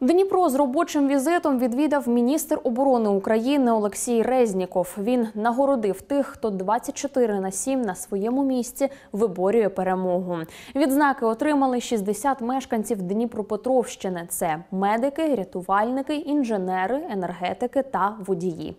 Дніпро з робочим візитом відвідав міністр оборони України Олексій Резніков. Він нагородив тих, хто 24 на 7 на своєму місці виборює перемогу. Відзнаки отримали 60 мешканців Дніпропетровщини. Це медики, рятувальники, інженери, енергетики та водії.